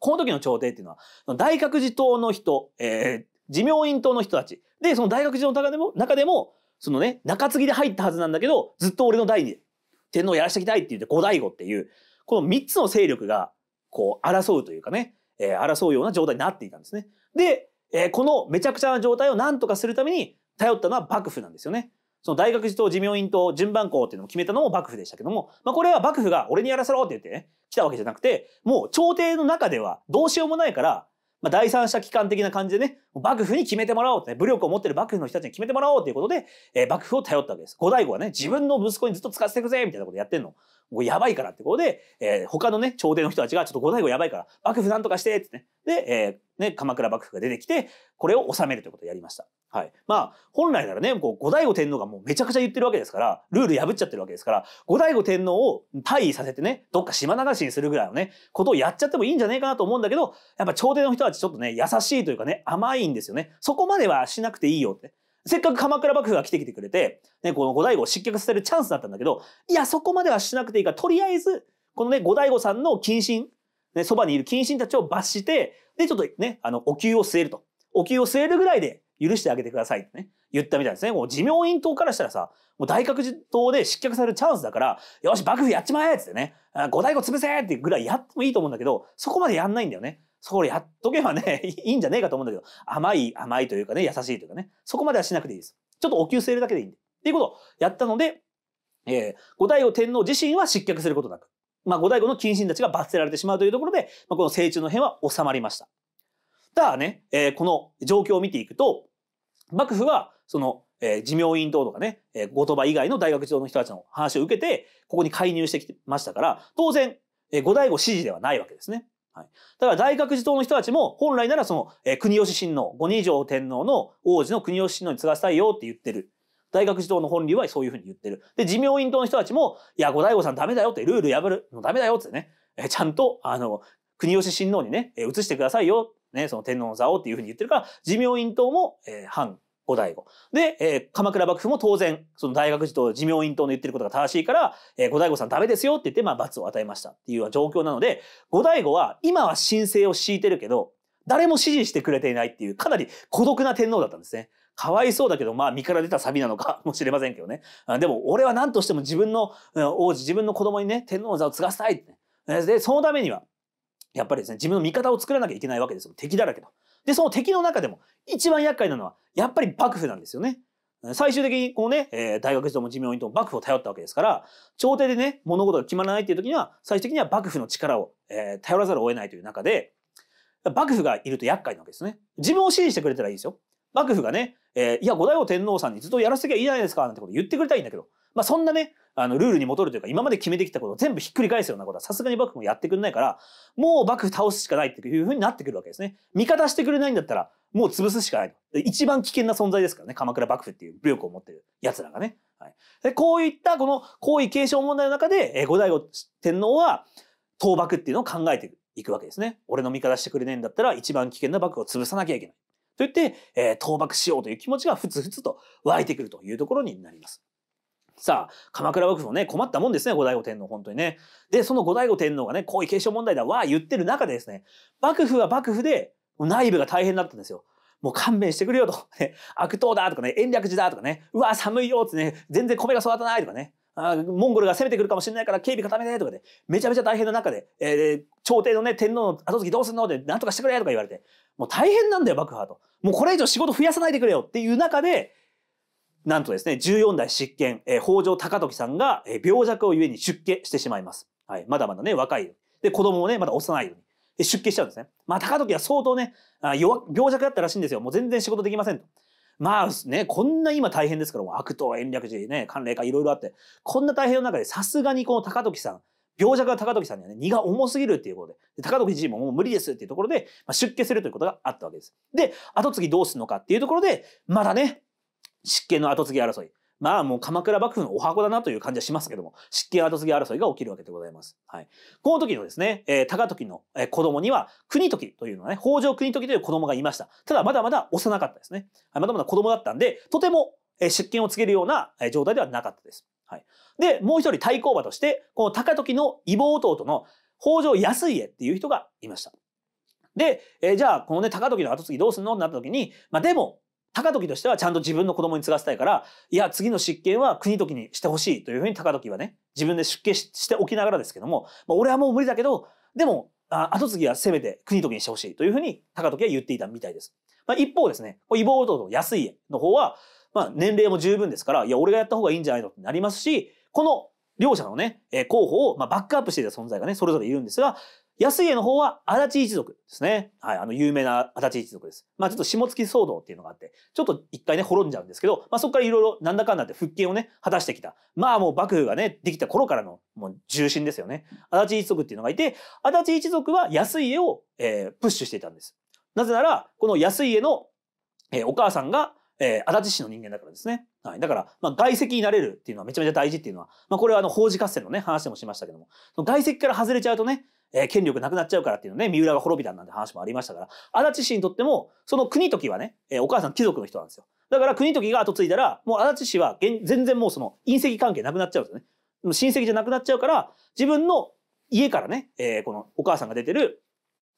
[SPEAKER 1] この時の朝廷っていうのは、大覚寺党の人、えー、自明院党の人たち。で、その大覚寺の中でも、中でも、そのね、中継ぎで入ったはずなんだけど、ずっと俺の代に天皇をやらしていきたいって言って後醍醐っていう、この三つの勢力が、こう、争うというかね、えー、争うような状態になっていたんですね。で、えー、このめちゃくちゃな状態を何とかするために頼ったのは幕府なんですよね。その大学寺と寿命院と順番校っていうのを決めたのも幕府でしたけども、まあこれは幕府が俺にやらせろって言ってね、来たわけじゃなくて、もう朝廷の中ではどうしようもないから、まあ第三者機関的な感じでね、幕府に決めてもらおうってね、武力を持ってる幕府の人たちに決めてもらおうということで、えー、幕府を頼ったわけです。後醍醐はね、自分の息子にずっと使わせていくぜみたいなことやってんの。こうやばいからってことで、えー、他のね、朝廷の人たちが、ちょっと後醍醐やばいから、幕府なんとかしてってね。で、えー、ね、鎌倉幕府が出てきて、これを収めるということをやりました。はい。まあ、本来ならね、こう、後醍醐天皇がもうめちゃくちゃ言ってるわけですから、ルール破っちゃってるわけですから、後醍醐天皇を退位させてね、どっか島流しにするぐらいのね、ことをやっちゃってもいいんじゃねえかなと思うんだけど、やっぱ朝廷の人たちちょっとね、優しいというかね、甘いんですよね。そこまではしなくていいよって。せっかく鎌倉幕府が来てきてくれて、ね、この後醍醐を失脚させるチャンスだったんだけど、いや、そこまではしなくていいから、とりあえず、このね、後醍醐さんの謹慎、ね、そばにいる謹慎たちを罰して、で、ちょっとね、あの、お灸を据えると。お灸を据えるぐらいで許してあげてくださいってね、言ったみたいですね。もう自明院党からしたらさ、もう大覚寺党で失脚されるチャンスだから、よし、幕府やっちまえっつってね、後醍醐潰せってぐらいやってもいいと思うんだけど、そこまでやんないんだよね。それやっとけばね、[laughs] いいんじゃねえかと思うんだけど、甘い、甘いというかね、優しいというかね、そこまではしなくていいです。ちょっとお灸据えるだけでいいんで。っていうことをやったので、えー、後醍醐天皇自身は失脚することなく、まあ、後醍醐の近親たちが罰せられてしまうというところで、まあ、この成虫の変は収まりました。ただね、えー、この状況を見ていくと、幕府は、その、えー、寺明院等とかね、えー、後鳥羽以外の大学長の人たちの話を受けて、ここに介入してきましたから、当然、えー、後醍醐支持ではないわけですね。はい。だから大覚寺党の人たちも、本来ならその、えー、国吉親王、五二条天皇の王子の国吉親王に継がせたいよって言ってる。大学寺童の本流はそういうふうに言ってる。で、自明院党の人たちも、いや、五大醐さんダメだよって、ルール破るのダメだよってね、えちゃんと、あの、国吉親王にね、え移してくださいよ。ね、その天皇の座をっていうふうに言ってるから、自明院党も、えー、反後醍醐。で、えー、鎌倉幕府も当然、その大学寺と寺明院党の言ってることが正しいから、えー、後醍醐さんダメですよって言って、まあ罰を与えましたっていうような状況なので、後醍醐は今は申請を敷いてるけど、誰も支持してくれていないっていうかなり孤独な天皇だったんですね。かわいそうだけど、まあ身から出たサビなのか [laughs] もしれませんけどね。でも俺は何としても自分の王子、自分の子供にね、天皇の座を継がせたいって、ね。で、そのためには、やっぱりですね、自分の味方を作らなきゃいけないわけですよ。敵だらけと。で、その敵の中でも一番厄介なのは、やっぱり幕府なんですよね。最終的にこうね、えー、大学時代も寿命にとも幕府を頼ったわけですから、朝廷でね、物事が決まらないっていう時には、最終的には幕府の力を、えー、頼らざるを得ないという中で、幕府がいると厄介なわけですね。自分を支援してくれたらいいですよ。幕府がね、えー、いや、後醍醐天皇さんにずっとやらせときゃいいじゃないですか、なんてこと言ってくれたらいいんだけど、まあそんなね、あの、ルールに戻るというか、今まで決めてきたことを全部ひっくり返すようなことは、さすがに幕府もやってくれないから、もう幕府倒すしかないっていうふうになってくるわけですね。味方してくれないんだったら、もう潰すしかない一番危険な存在ですからね、鎌倉幕府っていう武力を持ってる奴らがね。はい。で、こういったこの皇位継承問題の中で、えー、後醍醐天皇は、倒幕っていうのを考えていくわけですね。俺の味方してくれないんだったら、一番危険な幕府を潰さなきゃいけない。と言って、えー、倒幕しようという気持ちがふつふつと湧いてくるというところになります。さあ、鎌倉幕府もね、困ったもんですね、後醍醐天皇、本当にね。で、その後醍醐天皇がね、皇位継承問題だわ、言ってる中でですね、幕府は幕府で、内部が大変だったんですよ。もう勘弁してくれよと。[laughs] ね、悪党だとかね、延暦寺だとかね、うわ、寒いよってね、全然米が育たないとかね。あモンゴルが攻めてくるかもしれないから警備固めてとかで、めちゃめちゃ大変な中で、えー、朝廷のね、天皇の後継ぎどうすんのってなんとかしてくれとか言われて、もう大変なんだよ、幕府はと。もうこれ以上仕事増やさないでくれよっていう中で、なんとですね、14代執権、えー、北条高時さんが、えー、病弱をゆえに出家してしまいます。はい。まだまだね、若い。で、子供もね、まだ幼いように。で、出家しちゃうんですね。まあ、高時は相当ね、あ弱、病弱だったらしいんですよ。もう全然仕事できませんと。まあね、こんな今大変ですから、も悪党、延暦寺、ね、関連化いろいろあって、こんな大変の中でさすがにこの高時さん、病弱な高時さんにはね、荷が重すぎるっていうことで、で高時自身ももう無理ですっていうところで、まあ、出家するということがあったわけです。で、後継ぎどうするのかっていうところで、まだね、執権の後継ぎ争い。まあもう鎌倉幕府のお箱だなという感じはしますけども、執権跡継ぎ争いが起きるわけでございます。はい。この時のですね、えー、高時の、えー、子供には、国時というのはね、北条国時という子供がいました。ただまだまだ幼かったですね。はい、まだまだ子供だったんで、とても、え執権をつけるような、え状態ではなかったです。はい。で、もう一人対抗馬として、この高時の異母弟の北条安家っていう人がいました。で、えー、じゃあ、このね、高時の後継ぎどうすんのなった時に、まあでも、高時としてはちゃんと自分の子供に継がせたいから、いや、次の執権は国時にしてほしいというふうに高時はね、自分で出家しておきながらですけども、まあ、俺はもう無理だけど、でも、あ後継ぎはせめて国時にしてほしいというふうに高時は言っていたみたいです。まあ、一方ですね、異謀弟の安家の方は、まあ、年齢も十分ですから、いや、俺がやった方がいいんじゃないのってなりますし、この両者のね、候補を、バックアップしていた存在がね、それぞれいるんですが、安家の方は足立一族ですね。はい、あの有名な足立一族です。まあちょっと下月騒動っていうのがあって、ちょっと一回ね、滅んじゃうんですけど、まあそこからいろいろなんだかんだって復権をね、果たしてきた。まあもう幕府がね、できた頃からのもう重心ですよね。足立一族っていうのがいて、足立一族は安家を、えー、プッシュしていたんです。なぜなら、この安家の、えー、お母さんが、えー、足立市の人間だからですね。はい。だから、まあ、外籍になれるっていうのはめちゃめちゃ大事っていうのは、まあ、これはあの、法事合戦のね、話でもしましたけども、その外籍から外れちゃうとね、えー、権力なくなっちゃうからっていうのね、三浦が滅びたなんて話もありましたから、足立氏にとっても、その国時はね、えー、お母さん貴族の人なんですよ。だから国時が後継いだら、もう足立氏は全然もうその隕石関係なくなっちゃうんですよね。親戚じゃなくなっちゃうから、自分の家からね、えー、このお母さんが出てる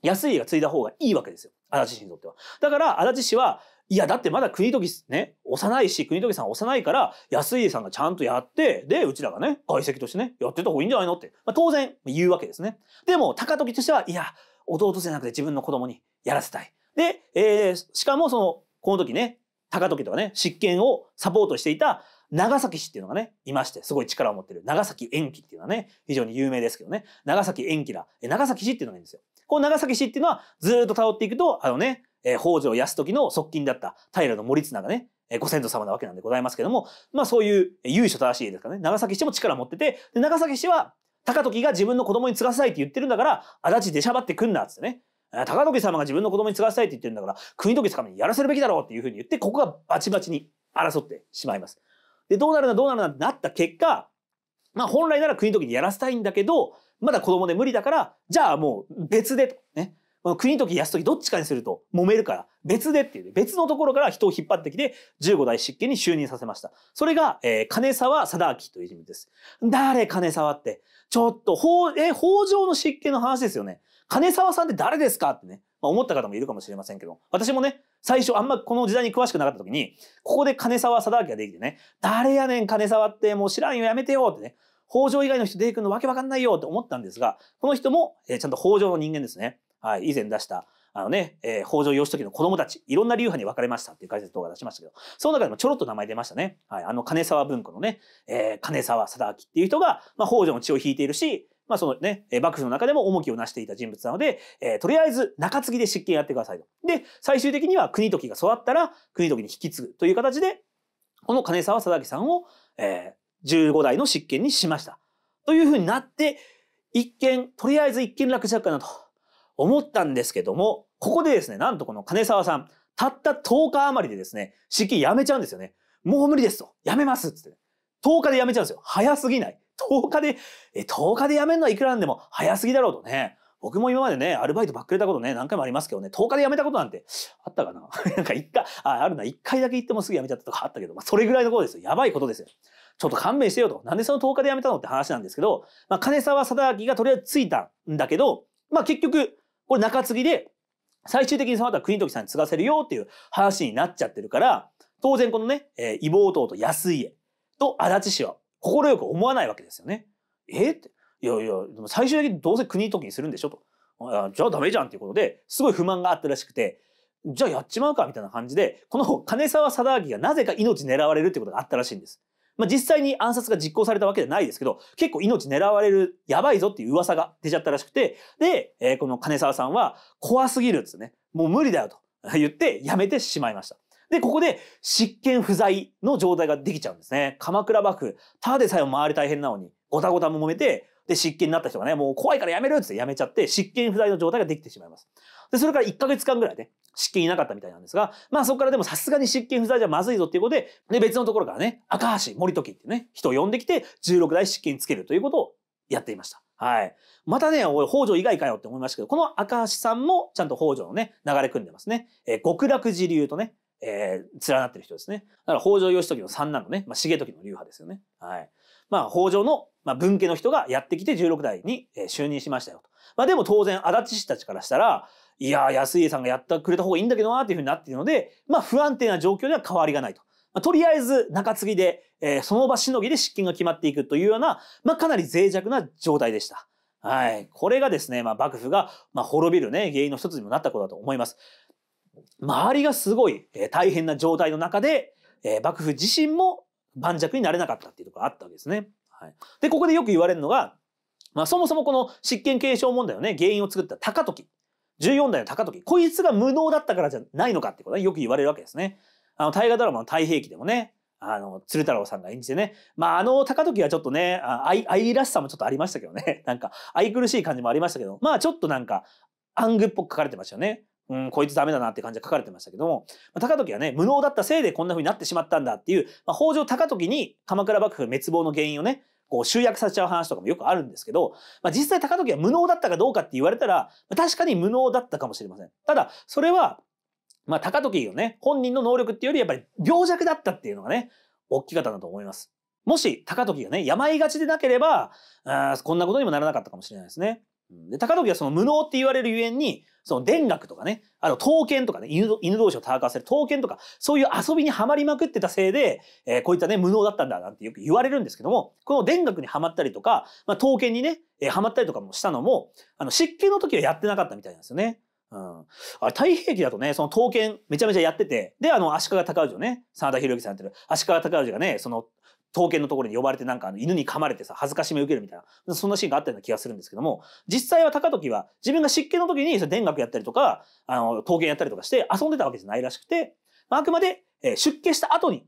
[SPEAKER 1] 安い家が継いだ方がいいわけですよ。足立氏にとっては。だから、足立氏は、いや、だってまだ国時ね、幼いし、国時さん幼いから、安家さんがちゃんとやって、で、うちらがね、外籍としてね、やってた方がいいんじゃないのって、まあ、当然言うわけですね。でも、高時としては、いや、弟じゃなくて自分の子供にやらせたい。で、えー、しかもその、この時ね、高時とかね、執権をサポートしていた長崎氏っていうのがね、いまして、すごい力を持ってる。長崎延期っていうのはね、非常に有名ですけどね。長崎延期だ。長崎氏っていうのがいいんですよ。この長崎氏っていうのは、ずっと倒っていくと、あのね、えー、北条泰時の側近だった平の森綱がね、えー、ご先祖様なわけなんでございますけども、まあそういう由緒正しいですかね、長崎市も力持ってて、で長崎市は高時が自分の子供に継がせたいって言ってるんだから、足立出しゃばってくんなっつってね。高時様が自分の子供に継がせたいって言ってるんだから、国時様にやらせるべきだろうっていうふうに言って、ここがバチバチに争ってしまいます。で、どうなるな、どうなるなってなった結果、まあ本来なら国時にやらせたいんだけど、まだ子供で無理だから、じゃあもう別でと、ね。国時安時どっちかにすると揉めるから別でっていう、ね、別のところから人を引っ張ってきて15代執権に就任させました。それが、えー、金沢貞明という人物です。誰金沢って。ちょっと、法、えー、法上の執権の話ですよね。金沢さんって誰ですかってね、まあ、思った方もいるかもしれませんけど、私もね、最初あんまこの時代に詳しくなかった時に、ここで金沢貞明ができてね、誰やねん金沢ってもう知らんよやめてよってね、北条以外の人出てくるのわけわかんないよって思ったんですが、この人も、えー、ちゃんと北条の人間ですね。はい、以前出した、あのね、えー、北条義時の子供たち、いろんな流派に分かれましたっていう解説動画出しましたけど、その中でもちょろっと名前出ましたね。はい、あの、金沢文庫のね、えー、金沢貞明っていう人が、まあ、北条の血を引いているし、まあそのね、幕府の中でも重きをなしていた人物なので、えー、とりあえず中継ぎで執権やってくださいと。で、最終的には国時が育ったら、国時に引き継ぐという形で、この金沢貞明さんを、えー、15代の執権にしました。というふうになって、一見、とりあえず一見落着かなと。思ったんですけども、ここでですね、なんとこの金沢さん、たった10日余りでですね、式辞めちゃうんですよね。もう無理ですと。辞めますっつって、10日で辞めちゃうんですよ。早すぎない。10日で、え、10日で辞めるのはいくらなんでも早すぎだろうとね。僕も今までね、アルバイトばっくれたことね、何回もありますけどね、10日で辞めたことなんてあったかな [laughs] なんか一回、あ、あるな、一回だけ行ってもすぐ辞めちゃったとかあったけど、まあ、それぐらいのことですよ。やばいことですよ。ちょっと勘弁してよと。なんでその10日で辞めたのって話なんですけど、まあ、金沢貞明がとりあえずついたんだけど、まあ、結局、これ中継ぎで、最終的にその後は国時さんに継がせるよっていう話になっちゃってるから、当然このね、えー、異謀党と安家と足立氏は快く思わないわけですよね。えって。いやいや、でも最終的にどうせ国時にするんでしょと。じゃあダメじゃんっていうことで、すごい不満があったらしくて、じゃあやっちまうかみたいな感じで、この金沢貞明がなぜか命狙われるってことがあったらしいんです。まあ、実際に暗殺が実行されたわけじゃないですけど、結構命狙われる、やばいぞっていう噂が出ちゃったらしくて、で、えー、この金沢さんは、怖すぎるっつってね、もう無理だよと [laughs] 言って辞めてしまいました。で、ここで執権不在の状態ができちゃうんですね。鎌倉幕府、ただでさえも周り大変なのに、ごたごたも揉めて、で、失禁になった人がね、もう怖いからやめるってやめちゃって、失禁不在の状態ができてしまいます。で、それから1ヶ月間ぐらいね、失権いなかったみたいなんですが、まあそこからでもさすがに失権不在じゃまずいぞっていうことで、で、別のところからね、赤橋森時ってね、人を呼んできて、16代失禁つけるということをやっていました。はい。またね、おい、北条以外かよって思いましたけど、この赤橋さんもちゃんと北条のね、流れ組んでますね。えー、極楽寺流とね、えー、連なってる人ですね。だから北条義時の三男のね、まあ、重時の流派ですよね。はい。まあ、北条のまあ、分家の人がやってきて16代に就任しましたよと。まあ、でも当然足立氏たちからしたら、いや安家さんがやってくれた方がいいんだけどなっていうふうになっているので、まあ、不安定な状況では変わりがないと。まあ、とりあえず中継ぎで、えー、その場しのぎで執権が決まっていくというような、まあ、かなり脆弱な状態でした。はい。これがですね、まあ、幕府が、まあ、滅びるね、原因の一つにもなったことだと思います。周りがすごい、えー、大変な状態の中で、えー、幕府自身も盤石になれなかったっていうところがあったわけですね。はい、で、ここでよく言われるのが、まあ、そもそもこの執権継承問題のね、原因を作った高時。14代の高時。こいつが無能だったからじゃないのかってことはよく言われるわけですね。あの、大河ドラマの太平記でもね、あの、鶴太郎さんが演じてね、まあ、あの高時はちょっとね、愛、愛らしさもちょっとありましたけどね、なんか、愛くるしい感じもありましたけど、まあ、ちょっとなんか、暗グっぽく書かれてましたよね。うん、こいつダメだなって感じで書かれてましたけども、まあ、高時はね、無能だったせいでこんな風になってしまったんだっていう、まあ、北条高時に鎌倉幕府滅亡の原因をね、こう集約させちゃう話とかもよくあるんですけど、まあ、実際高時は無能だったかどうかって言われたら、まあ、確かに無能だったかもしれません。ただ、それは、まあ、高時のね、本人の能力っていうよりやっぱり病弱だったっていうのがね、大きかったんだと思います。もし、高時がね、病がちでなければ、あこんなことにもならなかったかもしれないですね。で高時はその無能って言われるゆえんにその田楽とかねあの刀剣とかね犬犬同士を戦わせる刀剣とかそういう遊びにはまりまくってたせいで、えー、こういったね無能だったんだなんてよく言われるんですけどもこの田楽にはまったりとか、まあ、刀剣にね、えー、はまったりとかもしたのもあの湿気の時はやってなかったみたいなんですよね。うん、あれ太平記だとねその刀剣めちゃめちゃやっててであの足利尊氏をね真田広之さんやってる足利尊氏がねその刀剣のところに呼ばれてなんかあの犬に噛まれてさ恥ずかしめ受けるみたいなそんなシーンがあったような気がするんですけども実際は高時は自分が湿気の時に田楽やったりとかあの刀剣やったりとかして遊んでたわけじゃないらしくてあくまで出家した後に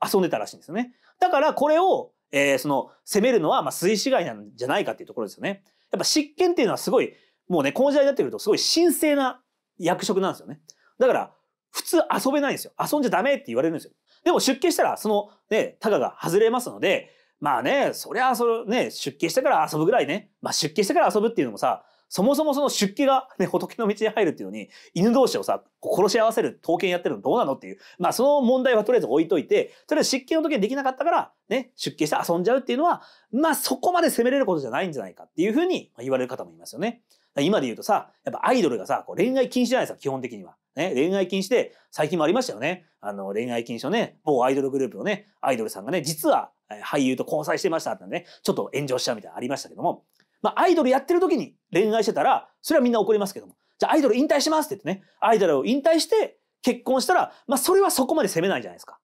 [SPEAKER 1] 遊んでたらしいんですよねだからこれを、えー、その攻めるのはまあ水死骸なんじゃないかっていうところですよねやっぱ湿気っていうのはすごいもうねこの時代になってくるとすごい神聖な役職なんですよねだから普通遊べないんですよ遊んじゃダメって言われるんですよでも出家したら、そのね、タガが外れますので、まあね、そりゃ、そのね、出家してから遊ぶぐらいね、まあ出家してから遊ぶっていうのもさ、そもそもその出家が、ね、仏の道に入るっていうのに、犬同士をさ、殺し合わせる刀剣やってるのどうなのっていう、まあその問題はとりあえず置いといて、とりあえず出家の時はできなかったから、ね、出家して遊んじゃうっていうのは、まあそこまで責めれることじゃないんじゃないかっていうふうに言われる方もいますよね。今で言うとさ、やっぱアイドルがさ、こう恋愛禁止じゃないですか、基本的には。ね、恋愛禁止で、最近もありましたよね。あの、恋愛禁止のね、某アイドルグループのね、アイドルさんがね、実は俳優と交際してましたってね、ちょっと炎上しちゃうみたいなのありましたけども、まあ、アイドルやってる時に恋愛してたら、それはみんな怒りますけども。じゃあ、アイドル引退しますって言ってね、アイドルを引退して結婚したら、まあ、それはそこまで責めないじゃないですか。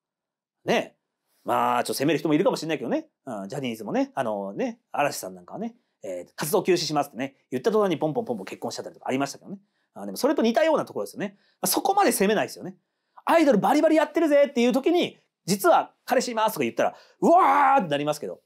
[SPEAKER 1] ねまあ、ちょっと責める人もいるかもしれないけどね。うん、ジャニーズもね、あのね、嵐さんなんかはね、えー、活動休止しますってね、言った途端にポンポンポンポン結婚しちゃったりとかありましたけどね。あでもそれと似たようなところですよね。まあ、そこまで責めないですよね。アイドルバリバリやってるぜっていう時に、実は彼氏いますとか言ったら、うわーってなりますけど、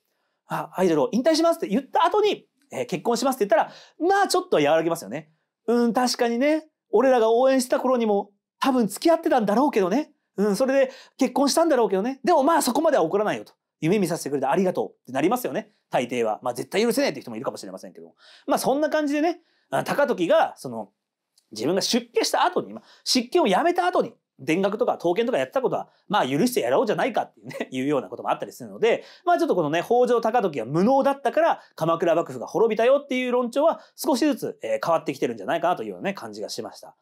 [SPEAKER 1] あ、アイドルを引退しますって言った後に、えー、結婚しますって言ったら、まあちょっと和らぎますよね。うん、確かにね。俺らが応援した頃にも、多分付き合ってたんだろうけどね。うん、それで結婚したんだろうけどね。でもまあそこまでは怒らないよと。夢見させてくれてありがとうってなりますよね。大抵は。まあ絶対許せないって人もいるかもしれませんけどまあそんな感じでね、高時が、その、自分が出家した後に、まあ、執権を辞めた後に、田楽とか刀剣とかやってたことは、まあ許してやろうじゃないかっていうね、[laughs] いうようなこともあったりするので、まあちょっとこのね、北条高時は無能だったから、鎌倉幕府が滅びたよっていう論調は少しずつ、え変わってきてるんじゃないかなというようなね、感じがしました。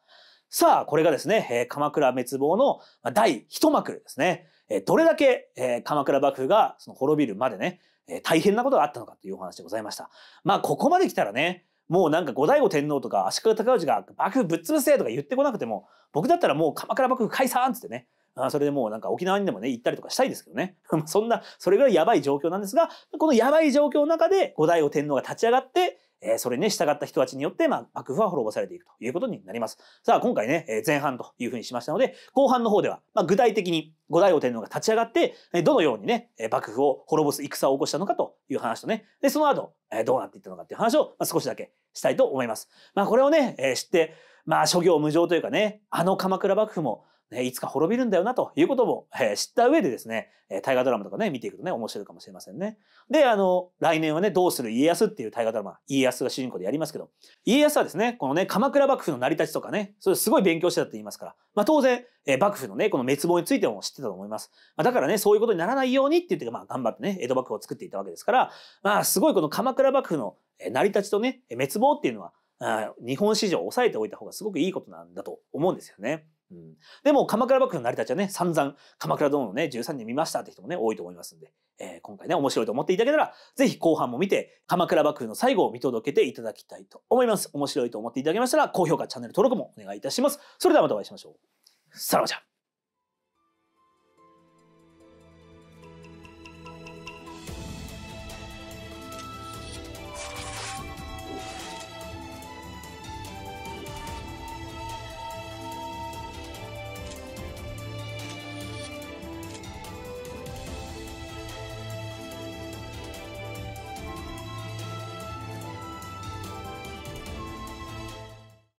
[SPEAKER 1] さあ、これがですね、え鎌倉滅亡の第一幕ですね。えどれだけ、え鎌倉幕府がその滅びるまでね、え大変なことがあったのかというお話でございました。まあここまで来たらね、もうなんか後醍醐天皇とか足利尊氏が幕府ぶっ潰せとか言ってこなくても僕だったらもう鎌倉幕府解散っつってねあそれでもうなんか沖縄にでもね行ったりとかしたいですけどね [laughs] そんなそれぐらいやばい状況なんですがこのやばい状況の中で後醍醐天皇が立ち上がってえそれに、ね、従った人たちによって、まあ、幕府は滅ぼされていくということになります。さあ、今回ね、え前半というふうにしましたので、後半の方では、まあ、具体的に後醍醐天皇が立ち上がって、えどのようにね、え幕府を滅ぼす戦を起こしたのかという話とね、で、その後、えどうなっていったのかっていう話を、ま少しだけしたいと思います。まあこれをね、えー、知って、まあ諸行無常というかね、あの鎌倉幕府もね、いつか滅びるんだよなということも、え知った上でですね、え大河ドラマとかね、見ていくとね、面白いかもしれませんね。で、あの、来年はね、どうする家康っていう大河ドラマ、家康が主人公でやりますけど、家康はですね、このね、鎌倉幕府の成り立ちとかね、それすごい勉強してたって言いますから、まあ当然、え幕府のね、この滅亡についても知ってたと思います。まあ、だからね、そういうことにならないようにって言って、まあ頑張ってね、江戸幕府を作っていたわけですから、まあすごいこの鎌倉幕府の成り立ちとね、滅亡っていうのは、日本史上抑えておいた方がすごくいいことなんだと思うんですよね。うん、でも鎌倉幕府の成り立ちはね散々鎌倉殿のね13人見ましたって人もね多いと思いますんで、えー、今回ね面白いと思っていただけたら是非後半も見て鎌倉幕府の最後を見届けていただきたいと思います面白いと思っていただけましたら高評価チャンネル登録もお願いいたしますそれではまたお会いしましょうさらばじゃ